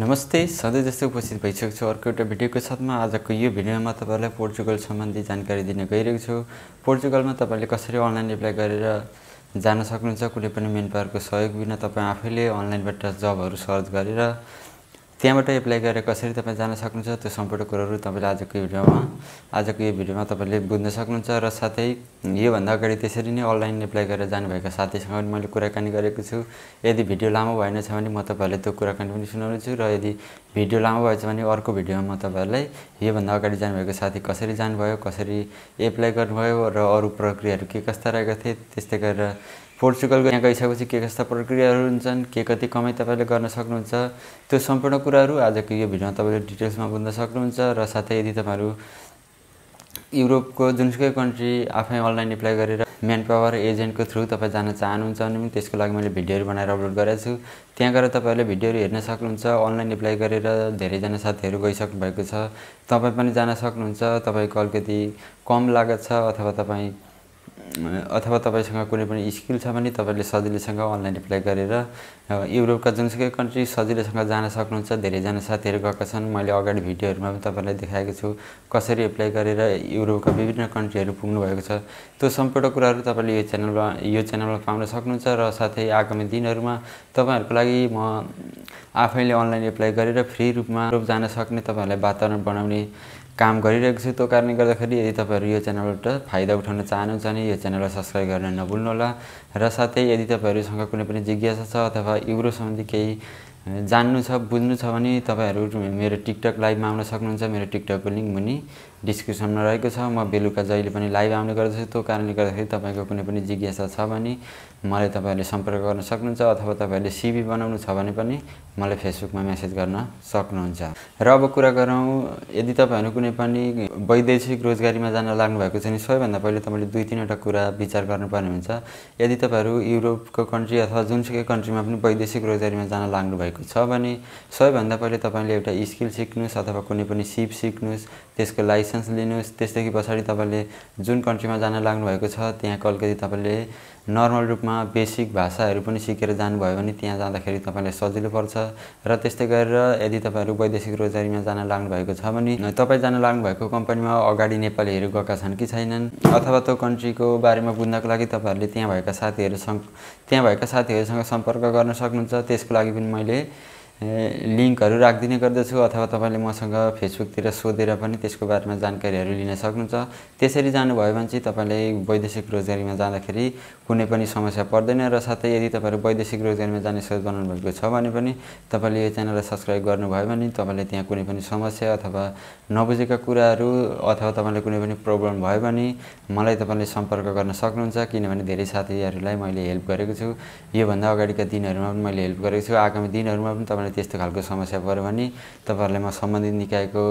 नमस्ते सधैँ जस्तो उपस्थित भइसकेको छु अर्को एउटा भिडियोको साथमा आजको यो भिडियोमा तपाईँलाई पोर्चुगल सम्बन्धी जानकारी दिन गइरहेको छु पोर्चुगलमा तपाईँले कसरी अनलाइन एप्लाई गरेर जान सक्नुहुन्छ कुनै पनि मेन पावरको सहयोग बिना तपाईँ आफैले अनलाइनबाट जबहरू सर्च गरेर त्यहाँबाट एप्लाई गरेर कसरी तपाईँ जान सक्नुहुन्छ त्यो सम्पूर्ण कुरोहरू तपाईँले आजको भिडियोमा आजको यो भिडियोमा तपाईँले बुझ्न सक्नुहुन्छ र साथै योभन्दा अगाडि त्यसरी नै अनलाइन एप्लाई गरेर जानुभएको साथीसँग पनि मैले कुराकानी गरेको छु यदि भिडियो लामो भएन छ भने म तपाईँहरूले त्यो कुराकानी पनि सुनाउनेछु र यदि भिडियो लामो भएछ भने अर्को भिडियोमा म तपाईँहरूलाई योभन्दा अगाडि जानुभएको साथी कसरी जानुभयो कसरी एप्लाई गर्नुभयो र अरू प्रक्रियाहरू के कस्ता रहेका थिए त्यस्तै गरेर पोर्चुगल यहाँ गइसकेपछि के कस्ता प्रक्रियाहरू हुन्छन् के कति कमाइ तपाईँले गर्न सक्नुहुन्छ त्यो सम्पूर्ण कुराहरू आजको यो भिडियोमा तपाईँले डिटेल्समा बुझ्न सक्नुहुन्छ र साथै यदि तपाईँहरू युरोपको जुनसुकै कन्ट्री आफै अनलाइन एप्लाई गरेर म्यान पावर एजेन्टको थ्रु तपाईँ जान चाहनुहुन्छ भने पनि त्यसको लागि मैले भिडियोहरू बनाएर अपलोड गरेको छु त्यहाँ गएर तपाईँहरूले भिडियोहरू हेर्न सक्नुहुन्छ अनलाइन एप्लाई गरेर धेरैजना साथीहरू गइसक्नु भएको छ तपाईँ पनि जान सक्नुहुन्छ तपाईँको अलिकति कम लागत छ अथवा तपाईँ अथवा तपाईँसँग कुनै पनि स्किल छ भने तपाईँले सजिलैसँग अनलाइन एप्लाई गरेर युरोपका जुनसुकै कन्ट्री सजिलैसँग जान सक्नुहुन्छ धेरैजना साथीहरू गएका छन् मैले अगाडि भिडियोहरूमा पनि तपाईँलाई देखाएको छु कसरी एप्लाई गरेर युरोपका विभिन्न कन्ट्रीहरू पुग्नुभएको छ त्यो सम्पूर्ण कुराहरू तपाईँले यो च्यानलमा यो च्यानलमा पाउन सक्नुहुन्छ र साथै आगामी दिनहरूमा तपाईँहरूको लागि म आफैले अनलाइन एप्लाई गरेर फ्री रूपमा युरोप जान सक्ने तपाईँहरूलाई वातावरण बनाउने काम गरिरहेको छु त्यो कारणले गर्दाखेरि यदि तपाईँहरू यो च्यानलबाट फाइदा उठाउन चाहनुहुन्छ भने यो च्यानललाई सब्सक्राइब गर्न नभुल्नुहोला र साथै यदि तपाईँहरूसँग कुनै पनि जिज्ञासा छ अथवा युरो सम्बन्धी केही जान्नु छ बुझ्नु छ भने तपाईँहरू मेरो टिकटक लाइभमा आउन सक्नुहुन्छ मेरो टिकटकको लिङ्क पनि डिस्क्रिप्सनमा रहेको छ म बेलुका जहिले पनि लाइभ आउने गर्दछु त्यो कारणले गर्दाखेरि तपाईँको कुनै पनि जिज्ञासा छ भने मलाई तपाईँहरूले सम्पर्क गर्न सक्नुहुन्छ अथवा तपाईँहरूले सिबी बनाउनु छ भने पनि मलाई फेसबुकमा मेसेज गर्न सक्नुहुन्छ र अब कुरा गरौँ यदि तपाईँहरू कुनै पनि वैदेशिक रोजगारीमा जान लाग्नु भएको छ भने सबैभन्दा पहिले तपाईँले दुई तिनवटा कुरा विचार गर्नुपर्ने हुन्छ यदि तपाईँहरू युरोपको कन्ट्री अथवा जुनसुकै कन्ट्रीमा पनि वैदेशिक रोजगारीमा जान लाग्नु भएको छ भने सबैभन्दा पहिले तपाईँले एउटा स्किल सिक्नुहोस् अथवा कुनै पनि सिप सिक्नुहोस् त्यसको लाइसेन्स लिनुहोस् त्यसदेखि पछाडि तपाईँले जुन कन्ट्रीमा जान लाग्नु भएको छ त्यहाँको अलिकति तपाईँले नर्मल रूपमा रूपमा बेसिक भाषाहरू पनि सिकेर जानुभयो भने त्यहाँ जाँदाखेरि तपाईँलाई सजिलो पर्छ र त्यस्तै गरेर यदि तपाईँहरू वैदेशिक रोजगारीमा जान लाग्नुभएको छ भने तपाईँ जान लाग्नुभएको कम्पनीमा अगाडि नेपालीहरू गएका छन् कि छैनन् अथवा त्यो कन्ट्रीको बारेमा बुझ्नको लागि तपाईँहरूले त्यहाँ भएका साथीहरूसँग त्यहाँ भएका साथीहरूसँग सम्पर्क गर्न सक्नुहुन्छ त्यसको लागि पनि मैले लिङ्कहरू राखिदिने गर्दछु अथवा तपाईँले मसँग फेसबुकतिर सोधेर पनि त्यसको बारेमा जानकारीहरू लिन सक्नुहुन्छ त्यसरी जानुभयो भने चाहिँ तपाईँले वैदेशिक रोजगारीमा जाँदाखेरि कुनै पनि समस्या पर्दैन र साथै यदि तपाईँहरू वैदेशिक रोजगारीमा जाने सोच बनाउनु भएको छ भने पनि तपाईँले यो च्यानललाई सब्सक्राइब गर्नुभयो भने तपाईँले त्यहाँ कुनै पनि समस्या अथवा नबुझेका कुराहरू अथवा तपाईँले कुनै पनि प्रब्लम भयो भने मलाई तपाईँले सम्पर्क गर्न सक्नुहुन्छ किनभने धेरै साथीहरूलाई मैले हेल्प गरेको छु योभन्दा अगाडिका दिनहरूमा पनि मैले हेल्प गरेको छु आगामी दिनहरूमा पनि तपाईँले तपाईँलाई त्यस्तो खालको समस्या पऱ्यो भने तपाईँहरूलाई म सम्बन्धित निकायको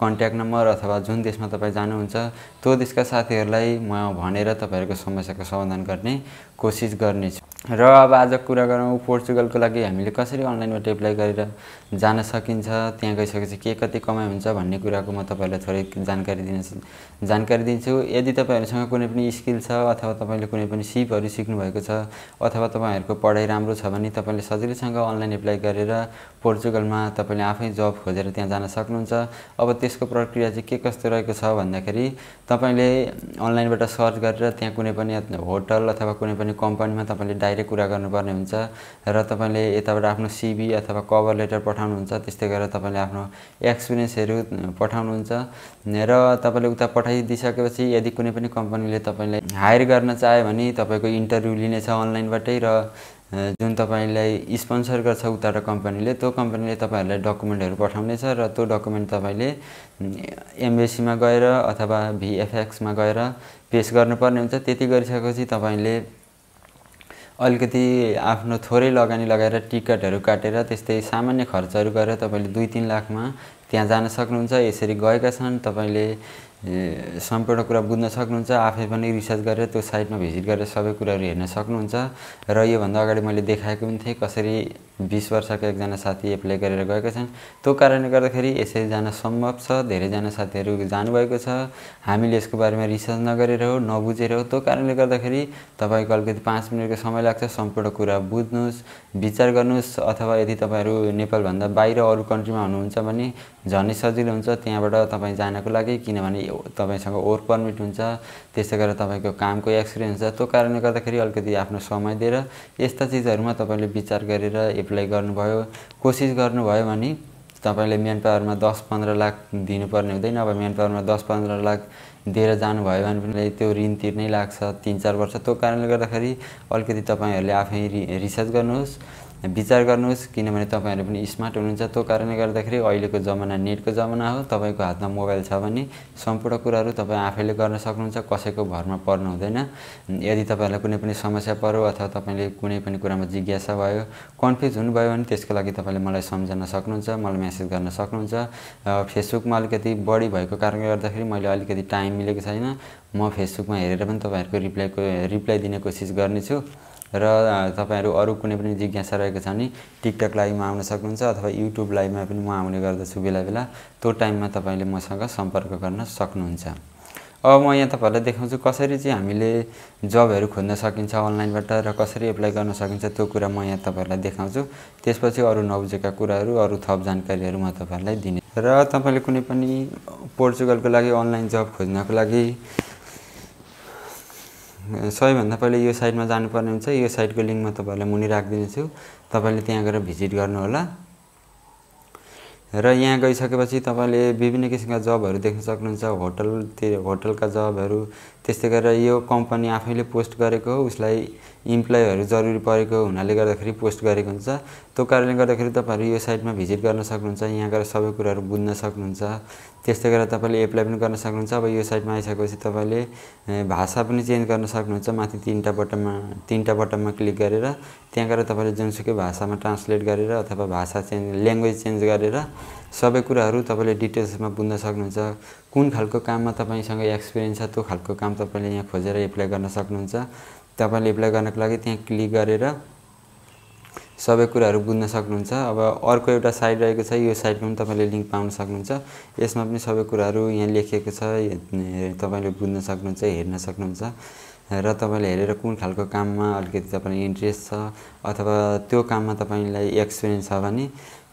कन्ट्याक्ट नम्बर अथवा जुन देशमा तपाईँ जानुहुन्छ त्यो देशका साथीहरूलाई म भनेर तपाईँहरूको समस्याको समाधान गर्ने कोसिस गर्नेछु र अब आज कुरा गरौँ पोर्चुगलको लागि हामीले कसरी अनलाइनबाट एप्लाई गरेर जान सकिन्छ त्यहाँ गइसकेपछि के कति कमाइ हुन्छ भन्ने कुराको म तपाईँलाई थोरै जानकारी दिन जानकारी दिन्छु यदि तपाईँहरूसँग कुनै पनि स्किल छ अथवा तपाईँले कुनै पनि सिपहरू सिक्नुभएको छ अथवा तपाईँहरूको पढाइ राम्रो छ भने तपाईँले सजिलैसँग अनलाइन एप्लाई गरेर पोर्चुगलमा तपाईँले आफै जब खोजेर त्यहाँ जान सक्नुहुन्छ अब त्यसको प्रक्रिया चाहिँ के कस्तो रहेको छ भन्दाखेरि तपाईँले अनलाइनबाट सर्च गरेर त्यहाँ कुनै पनि होटल अथवा कुनै पनि कम्पनीमा तपाईँले डाइरेक्ट कुरा गर्नुपर्ने हुन्छ र तपाईँले यताबाट आफ्नो सिबी अथवा कभर लेटर पठाउनुहुन्छ त्यस्तै गरेर तपाईँले आफ्नो एक्सपिरियन्सहरू पठाउनुहुन्छ र तपाईँले उता पठाइदिइसकेपछि यदि कुनै पनि कम्पनीले तपाईँलाई हायर गर्न चाह्यो भने तपाईँको इन्टरभ्यू लिनेछ अनलाइनबाटै र जुन तपाईँलाई स्पोन्सर गर्छ उताबाट कम्पनीले त्यो कम्पनीले तपाईँहरूलाई डकुमेन्टहरू पठाउनेछ र त्यो डकुमेन्ट तपाईँले एमबेसीमा गएर अथवा भिएफएक्समा गएर पेस गर्नुपर्ने हुन्छ त्यति गरिसकेपछि तपाईँले अलिकति आफ्नो थोरै लगानी लगाएर टिकटहरू काटेर त्यस्तै सामान्य खर्चहरू गरेर तपाईँले दुई तिन लाखमा त्यहाँ जान सक्नुहुन्छ यसरी गएका छन् तपाईँले सम्पूर्ण कुरा बुझ्न सक्नुहुन्छ आफै पनि रिसर्च गरेर त्यो साइटमा भिजिट गरेर सबै कुराहरू हेर्न सक्नुहुन्छ र योभन्दा अगाडि मैले देखाएको पनि थिएँ कसरी बिस वर्षको एकजना साथी एप्लाई गरेर गएका छन् त्यो कारणले गर्दाखेरि यसरी जान सम्भव छ धेरैजना साथीहरू जानुभएको छ हामीले यसको बारेमा रिसर्च नगरेर हो नबुझेर हो त्यो कारणले गर्दाखेरि तपाईँको अलिकति पाँच मिनटको समय लाग्छ सम्पूर्ण कुरा बुझ्नुहोस् विचार गर्नुहोस् अथवा यदि तपाईँहरू नेपालभन्दा बाहिर अरू कन्ट्रीमा हुनुहुन्छ भने झनै सजिलो हुन्छ त्यहाँबाट तपाईँ जानको लागि किनभने तपाईँसँग ओर पर्मिट हुन्छ त्यसै गरेर तपाईँको कामको एक्सपिरियन्स हुन्छ त्यो कारणले गर्दाखेरि अलिकति आफ्नो समय दिएर यस्ता चिजहरूमा तपाईँले विचार गरेर हेल्पलाई गर्नुभयो कोसिस गर्नुभयो भने तपाईँले म्यान पावरमा दस पन्ध्र लाख दिनुपर्ने हुँदैन अब म्यान पावरमा दस पन्ध्र लाख दिएर जानुभयो भने पनि त्यो ऋण तिर्नै लाग्छ तिन चार वर्ष त्यो कारणले गर्दाखेरि अलिकति तपाईँहरूले आफै रि रिसर्च गर्नुहोस् विचार गर्नुहोस् किनभने तपाईँहरू पनि स्मार्ट हुनुहुन्छ त्यो कारणले गर्दाखेरि अहिलेको जमाना नेटको जमाना हो तपाईँको हातमा मोबाइल छ भने सम्पूर्ण कुराहरू तपाईँ आफैले गर्न सक्नुहुन्छ कसैको भरमा पर्नु हुँदैन यदि तपाईँहरूलाई कुनै पनि समस्या पऱ्यो अथवा तपाईँले कुनै पनि कुरामा जिज्ञासा भयो कन्फ्युज हुनुभयो भने त्यसको लागि तपाईँले मलाई सम्झन सक्नुहुन्छ मलाई म्यासेज गर्न सक्नुहुन्छ फेसबुकमा अलिकति बढी भएको कारणले गर्दाखेरि मैले अलिकति टाइम मिलेको छैन म फेसबुकमा हेरेर पनि तपाईँहरूको रिप्लाईको रिप्लाई दिने कोसिस गर्नेछु र तपाईँहरू अरू कुनै पनि जिज्ञासा रहेको छ भने टिकटक लाइभमा आउन सक्नुहुन्छ अथवा युट्युब लाइभमा पनि म आउने गर्दछु बेला बेला त्यो टाइममा तपाईँले मसँग सम्पर्क गर्न सक्नुहुन्छ अब म यहाँ तपाईँहरूलाई देखाउँछु कसरी चाहिँ हामीले जबहरू खोज्न सकिन्छ अनलाइनबाट र कसरी एप्लाई गर्न सकिन्छ त्यो कुरा म यहाँ तपाईँहरूलाई देखाउँछु त्यसपछि अरू नबुझेका कुराहरू अरू थप जानकारीहरू म तपाईँहरूलाई दिने र तपाईँले कुनै पनि पोर्चुगलको लागि अनलाइन जब खोज्नको लागि सबैभन्दा पहिले यो साइटमा जानुपर्ने हुन्छ यो साइटको लिङ्क म तपाईँहरूलाई मुनि राखिदिनेछु तपाईँले त्यहाँ गएर भिजिट गर्नुहोला र यहाँ गइसकेपछि तपाईँले विभिन्न किसिमका जबहरू देख्न सक्नुहुन्छ होटल होटलका जबहरू त्यस्तै गरेर यो कम्पनी आफैले पोस्ट गरेको उसलाई इम्प्लोइहरू जरुरी परेको हुनाले गर्दाखेरि पोस्ट गरेको हुन्छ त्यो कारणले गर्दाखेरि तपाईँहरू यो साइटमा भिजिट गर्न सक्नुहुन्छ यहाँ गएर सबै कुराहरू बुझ्न सक्नुहुन्छ त्यस्तै गरेर तपाईँले एप्लाई पनि गर्न सक्नुहुन्छ अब यो साइटमा आइसकेपछि तपाईँले भाषा पनि चेन्ज गर्न सक्नुहुन्छ माथि तिनवटा बटनमा तिनवटा बटनमा क्लिक गरेर त्यहाँ गएर तपाईँले जुनसुकै भाषामा ट्रान्सलेट गरेर अथवा भाषा चेन्ज ल्याङ्ग्वेज चेन्ज गरेर सबै कुराहरू तपाईँले डिटेल्समा बुझ्न सक्नुहुन्छ कुन खालको काममा तपाईँसँग एक्सपिरियन्स छ त्यो खालको काम तपाईँले यहाँ खोजेर एप्लाई गर्न सक्नुहुन्छ तपाईँले एप्लाई गर्नको लागि त्यहाँ क्लिक गरेर सबै कुराहरू बुझ्न सक्नुहुन्छ अब अर्को एउटा साइड रहेको छ यो साइडमा पनि तपाईँले लिङ्क पाउन सक्नुहुन्छ यसमा पनि सबै कुराहरू यहाँ लेखिएको छ तपाईँले बुझ्न सक्नुहुन्छ हेर्न सक्नुहुन्छ र तपाईँले हेरेर कुन खालको काममा अलिकति तपाईँलाई इन्ट्रेस्ट छ अथवा त्यो काममा तपाईँलाई एक्सपिरियन्स छ भने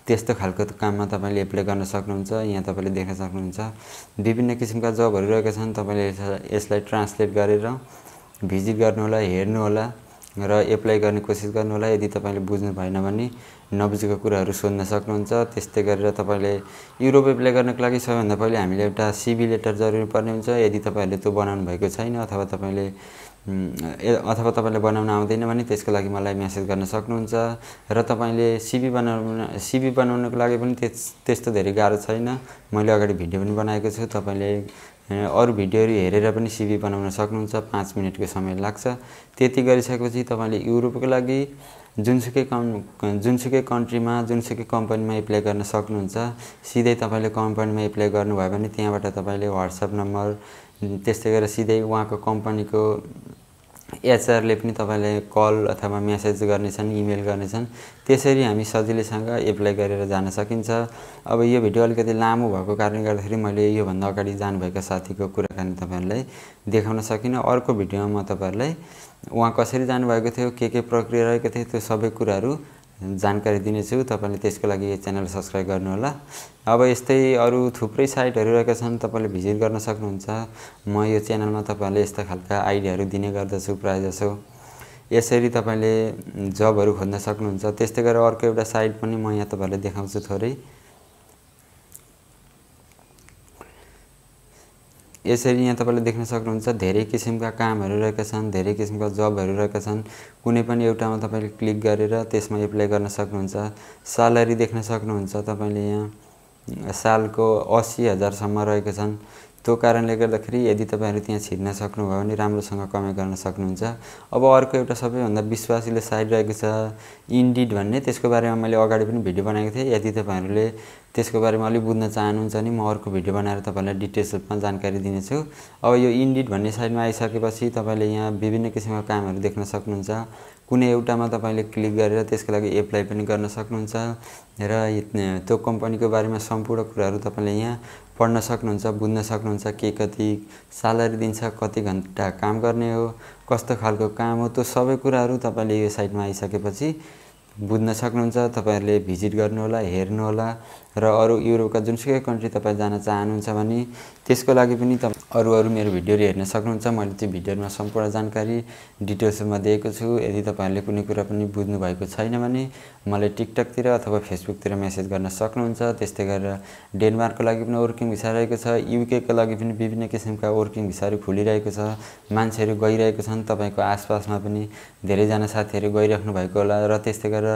त्यस्तो खालको काममा तपाईँले एप्लाई गर्न सक्नुहुन्छ यहाँ तपाईँले देख्न सक्नुहुन्छ विभिन्न किसिमका जबहरू रहेका छन् तपाईँले यसलाई ट्रान्सलेट गरेर भिजिट गर्नुहोला हेर्नुहोला र एप्लाई गर्ने कोसिस गर्नुहोला यदि तपाईँले बुझ्नु भएन भने नबुझेको कुराहरू सोध्न सक्नुहुन्छ त्यस्तै गरेर तपाईँले युरोप एप्लाई गर्नको लागि सबैभन्दा पहिले हामीले एउटा सिबी लेटर जरुरी पर्ने हुन्छ यदि तपाईँहरूले त्यो बनाउनु भएको छैन अथवा तपाईँले अथवा तपाईँले बनाउन आउँदैन भने त्यसको लागि मलाई म्यासेज गर्न सक्नुहुन्छ र तपाईँले सिबी बनाउन सिबी बनाउनको लागि पनि त्यस्तो धेरै गाह्रो छैन मैले अगाडि भिडियो पनि बनाएको छु तपाईँले अरू भिडियोहरू हेरेर पनि सिबी बनाउन सक्नुहुन्छ पाँच मिनटको समय लाग्छ त्यति गरिसकेपछि तपाईँले युरोपको लागि जुनसुकै कम् जुनसुकै कन्ट्रीमा जुनसुकै कम्पनीमा एप्लाई गर्न सक्नुहुन्छ सिधै तपाईँले कम्पनीमा एप्लाई गर्नुभयो भने त्यहाँबाट तपाईँले वाट्सएप नम्बर त्यस्तै गरेर सिधै उहाँको कम्पनीको एचआरले पनि तपाईँले कल अथवा मेसेज गर्नेछन् इमेल गर्नेछन् त्यसरी हामी सजिलैसँग एप्लाई गरेर जान सकिन्छ अब यो भिडियो अलिकति लामो भएको कारणले गर्दाखेरि मैले योभन्दा अगाडि जानुभएको साथीको कुराकानी तपाईँहरूलाई देखाउन सकिनँ अर्को भिडियोमा म तपाईँहरूलाई उहाँ कसरी जानुभएको थियो के के प्रक्रिया रहेको थियो त्यो सबै कुराहरू जानकारी दिनेछु तपाईँले त्यसको लागि यो च्यानल सब्सक्राइब गर्नुहोला अब यस्तै अरू थुप्रै साइटहरू रहेका छन् तपाईँले भिजिट गर्न सक्नुहुन्छ म यो च्यानलमा तपाईँहरूले यस्ता खालका आइडियाहरू दिने गर्दछु प्रायःजसो यसरी तपाईँले जबहरू खोज्न सक्नुहुन्छ त्यस्तै गरेर अर्को एउटा साइट पनि म यहाँ तपाईँहरूलाई देखाउँछु थोरै यसरी यहाँ तपाईँले देख्न सक्नुहुन्छ धेरै किसिमका कामहरू रहेका छन् धेरै किसिमका जबहरू रहेका छन् कुनै पनि एउटामा तपाईँले क्लिक गरेर त्यसमा एप्लाई गर्न सक्नुहुन्छ स्यालेरी देख्न सक्नुहुन्छ तपाईँले यहाँ सालको असी हजारसम्म रहेका छन् त्यो कारणले गर्दाखेरि यदि तपाईँहरू त्यहाँ छिर्न सक्नुभयो भने राम्रोसँग कमाइ गर्न सक्नुहुन्छ अब अर्को एउटा सबैभन्दा विश्वासीले साइड रहेको छ इन्डिड भन्ने त्यसको बारेमा मैले अगाडि पनि भिडियो बनाएको थिएँ यदि तपाईँहरूले त्यसको बारेमा अलिक बुझ्न चाहनुहुन्छ भने म अर्को भिडियो बनाएर तपाईँलाई डिटेल्स रूपमा जानकारी दिनेछु अब यो इन्डिड भन्ने साइडमा आइसकेपछि तपाईँले यहाँ विभिन्न किसिमको कामहरू देख्न सक्नुहुन्छ कुनै एउटामा तपाईँले क्लिक गरेर त्यसको लागि एप्लाई पनि गर्न सक्नुहुन्छ र त्यो कम्पनीको बारेमा सम्पूर्ण कुराहरू तपाईँले यहाँ पढ्न सक्नुहुन्छ बुझ्न सक्नुहुन्छ के कति स्यालेरी दिन्छ कति घन्टा काम गर्ने हो कस्तो खालको काम हो त्यो सबै कुराहरू तपाईँले यो साइटमा आइसकेपछि बुझ्न सक्नुहुन्छ तपाईँहरूले भिजिट गर्नुहोला हेर्नुहोला र अरू युरोपका जुनसुकै कन्ट्री तपाईँ जान चाहनुहुन्छ भने त्यसको लागि पनि त अरू अरू मेरो भिडियोहरू हेर्न सक्नुहुन्छ मैले त्यो भिडियोमा सम्पूर्ण जानकारी डिटेल्समा दिएको छु यदि तपाईँहरूले कुनै कुरा पनि बुझ्नुभएको छैन भने मलाई टिकटकतिर अथवा फेसबुकतिर मेसेज गर्न सक्नुहुन्छ त्यस्तै गरेर डेनमार्कको लागि पनि वर्किङ भिसा रहेको छ युकेको लागि पनि विभिन्न किसिमका वर्किङ भिसाहरू खुलिरहेको छ मान्छेहरू गइरहेको छन् तपाईँको आसपासमा पनि धेरैजना साथीहरू गइराख्नु भएको होला र त्यस्तै गरेर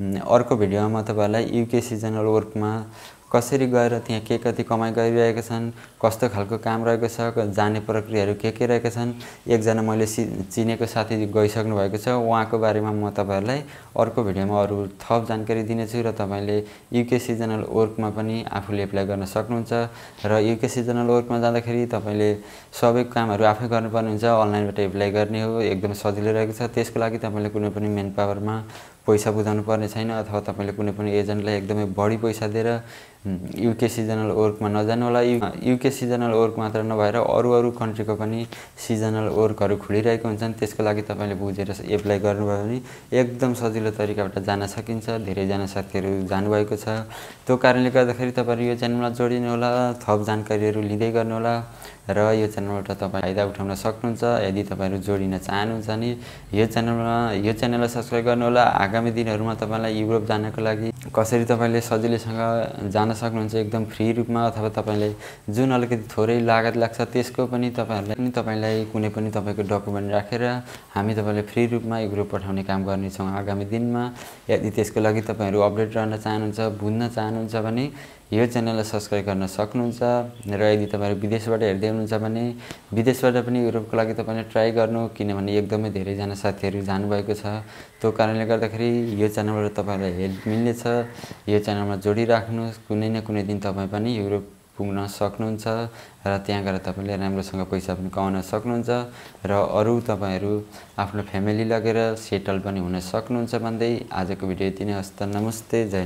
अर्को भिडियोमा म तपाईँहरूलाई युके सिजनल वर्कमा कसरी गएर त्यहाँ के कति कमाइ गरिरहेका छन् कस्तो खालको काम रहेको छ जाने प्रक्रियाहरू के के रहेका छन् एकजना मैले सि चिनेको साथी गइसक्नु भएको छ उहाँको बारेमा म तपाईँहरूलाई अर्को भिडियोमा अरू थप जानकारी दिनेछु र तपाईँले युके सिजनल वर्कमा पनि आफूले एप्लाई गर्न सक्नुहुन्छ र युके सिजनल वर्कमा जाँदाखेरि तपाईँले सबै कामहरू आफै गर्नुपर्ने हुन्छ अनलाइनबाट एप्लाई गर्ने हो एकदम सजिलो रहेको छ त्यसको लागि तपाईँले कुनै पनि मेन पावरमा पैसा बुझाउनु पर्ने छैन अथवा तपाईँले कुनै पनि एजेन्टलाई एकदमै बढी पैसा दिएर युके सिजनल वर्कमा नजानु होला यु युके सिजनल वर्क मात्र नभएर अरू अरू कन्ट्रीको पनि सिजनल वर्कहरू खुलिरहेको हुन्छन् त्यसको लागि तपाईँले बुझेर एप्लाई गर्नुभयो भने एकदम सजिलो तरिकाबाट जान सकिन्छ धेरैजना साथीहरू जानुभएको छ त्यो कारणले गर्दाखेरि तपाईँहरू यो च्यानलमा जोडिनु होला थप जानकारीहरू लिँदै गर्नुहोला र यो च्यानलबाट तपाईँ फाइदा उठाउन सक्नुहुन्छ यदि तपाईँहरू जोडिन चाहनुहुन्छ भने यो च्यानलमा यो च्यानललाई सब्सक्राइब गर्नुहोला आगामी दिनहरूमा तपाईँलाई युरोप जानको लागि कसरी तपाईँले सजिलैसँग जान सक्नुहुन्छ एकदम फ्री रूपमा अथवा तपाईँले जुन अलिकति थोरै लागत लाग्छ त्यसको पनि तपाईँहरूलाई पनि तपाईँलाई कुनै पनि तपाईँको डकुमेन्ट राखेर हामी तपाईँलाई फ्री रूपमा युरोप पठाउने काम गर्नेछौँ आगामी दिनमा यदि त्यसको लागि तपाईँहरू अपडेट रहन चाहनुहुन्छ बुझ्न चाहनुहुन्छ भने यो च्यानललाई सब्सक्राइब गर्न सक्नुहुन्छ र यदि तपाईँहरू विदेशबाट हेर्दै हुनुहुन्छ भने विदेशबाट पनि युरोपको लागि तपाईँले ट्राई गर्नु किनभने एकदमै धेरैजना साथीहरू जानुभएको छ त्यो कारणले गर्दाखेरि यो च्यानलबाट तपाईँलाई हेल्प मिल्नेछ यो च्यानलमा जोडिराख्नुहोस् कुनै न कुनै दिन तपाईँ पनि युरोप पुग्न सक्नुहुन्छ र त्यहाँ गएर तपाईँले राम्रोसँग पैसा पनि कमाउन सक्नुहुन्छ र अरू तपाईँहरू आफ्नो फ्यामिली लगेर सेटल पनि हुन सक्नुहुन्छ भन्दै आजको भिडियो यति नै हस्त नमस्ते जय